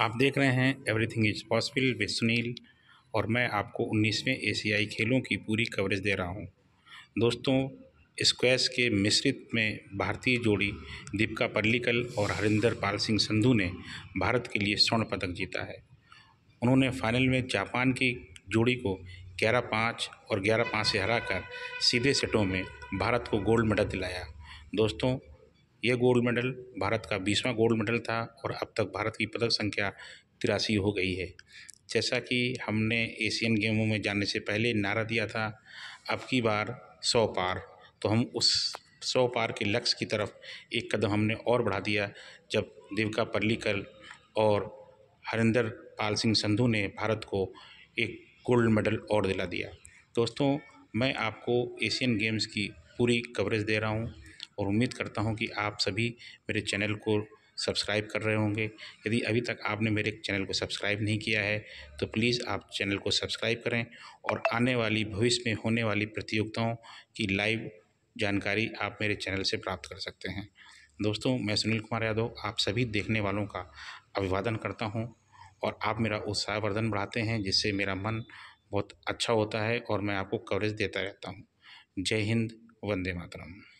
आप देख रहे हैं everything is possible with Sunil और मैं आपको 19वें एशियाई खेलों की पूरी कवरेज दे रहा हूं। दोस्तों स्क्वैश के मिश्रित में भारतीय जोड़ी दीपिका पल्लिकल और हरिंदर पाल सिंह संधू ने भारत के लिए स्वर्ण पदक जीता है उन्होंने फाइनल में जापान की जोड़ी को ग्यारह पाँच और ग्यारह पाँच से हराकर सीधे सेटों में भारत को गोल्ड मेडल दिलाया दोस्तों यह गोल्ड मेडल भारत का बीसवां गोल्ड मेडल था और अब तक भारत की पदक संख्या तिरासी हो गई है जैसा कि हमने एशियन गेमों में जाने से पहले नारा दिया था अब की बार सौ पार तो हम उस सौ पार के लक्ष्य की तरफ एक कदम हमने और बढ़ा दिया जब देविका पर्लिकल और हरिंदर पाल सिंह संधू ने भारत को एक गोल्ड मेडल और दिला दिया दोस्तों मैं आपको एशियन गेम्स की पूरी कवरेज दे रहा हूँ और उम्मीद करता हूँ कि आप सभी मेरे चैनल को सब्सक्राइब कर रहे होंगे यदि अभी तक आपने मेरे चैनल को सब्सक्राइब नहीं किया है तो प्लीज़ आप चैनल को सब्सक्राइब करें और आने वाली भविष्य में होने वाली प्रतियोगिताओं की लाइव जानकारी आप मेरे चैनल से प्राप्त कर सकते हैं दोस्तों मैं सुनील कुमार यादव आप सभी देखने वालों का अभिवादन करता हूँ और आप मेरा उत्साहवर्धन बढ़ाते हैं जिससे मेरा मन बहुत अच्छा होता है और मैं आपको कवरेज देता रहता हूँ जय हिंद वंदे मातरम